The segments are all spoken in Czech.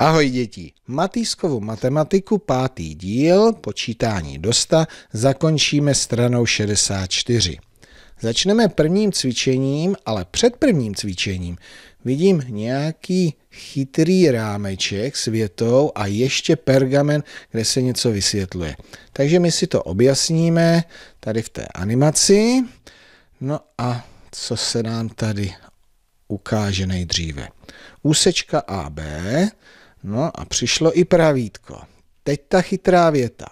Ahoj děti, Matýskovu matematiku pátý díl, počítání dosta, zakončíme stranou 64. Začneme prvním cvičením, ale před prvním cvičením vidím nějaký chytrý rámeček s větou a ještě pergamen, kde se něco vysvětluje. Takže my si to objasníme tady v té animaci. No a co se nám tady ukáže nejdříve? Úsečka AB No a přišlo i pravítko. Teď ta chytrá věta.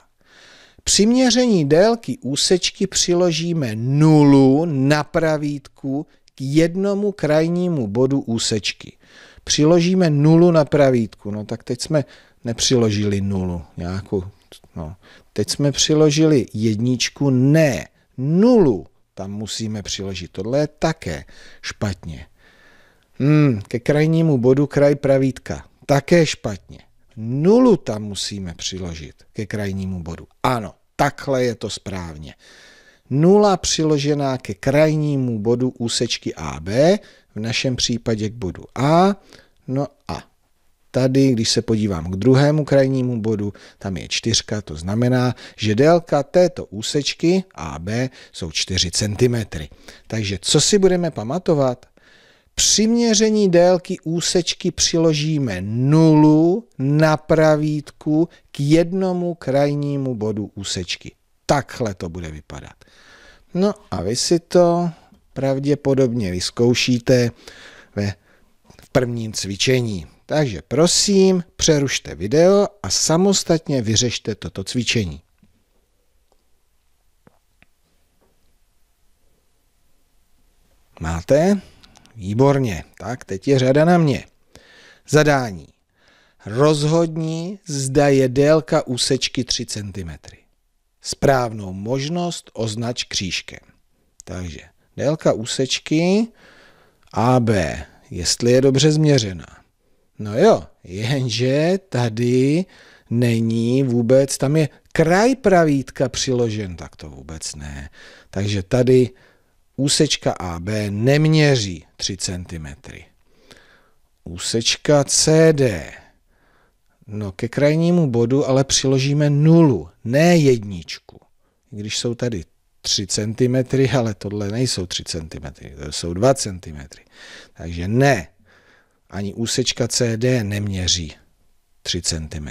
Při měření délky úsečky přiložíme nulu na pravítku k jednomu krajnímu bodu úsečky. Přiložíme nulu na pravítku. No tak teď jsme nepřiložili nulu, nějakou, no. Teď jsme přiložili jedničku, ne, nulu tam musíme přiložit. Tohle je také špatně. Hmm, ke krajnímu bodu kraj pravítka také špatně. Nulu tam musíme přiložit ke krajnímu bodu. Ano, takhle je to správně. Nula přiložená ke krajnímu bodu úsečky AB, v našem případě k bodu A. No a tady, když se podívám k druhému krajnímu bodu, tam je čtyřka, to znamená, že délka této úsečky AB jsou 4 cm. Takže co si budeme pamatovat? přiměření délky úsečky přiložíme nulu na pravítku k jednomu krajnímu bodu úsečky. Takhle to bude vypadat. No a vy si to pravděpodobně vyzkoušíte ve v prvním cvičení. Takže prosím, přerušte video a samostatně vyřešte toto cvičení. Máte? Výborně. Tak, teď je řada na mě. Zadání. Rozhodni, zda je délka úsečky 3 cm. Správnou možnost označ křížkem. Takže délka úsečky AB, jestli je dobře změřena. No jo, jenže tady není vůbec, tam je kraj pravítka přiložen, tak to vůbec ne. Takže tady úsečka AB neměří 3 cm. Úsečka CD. No, ke krajnímu bodu ale přiložíme nulu, ne jedničku. Když jsou tady 3 cm, ale tohle nejsou 3 cm, to jsou 2 cm. Takže ne, ani úsečka CD neměří 3 cm.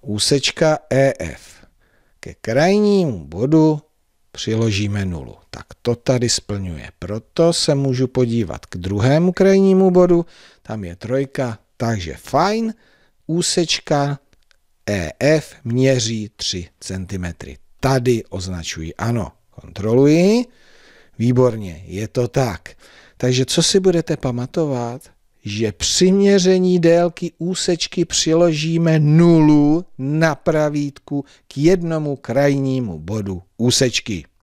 Úsečka EF. Ke krajnímu bodu přiložíme nulu. Tak to tady splňuje. Proto se můžu podívat k druhému krajnímu bodu, tam je trojka, takže fajn, úsečka EF měří 3 cm. Tady označuji ano, kontroluji, výborně, je to tak. Takže co si budete pamatovat? že přiměření délky úsečky přiložíme nulu na pravítku k jednomu krajnímu bodu úsečky.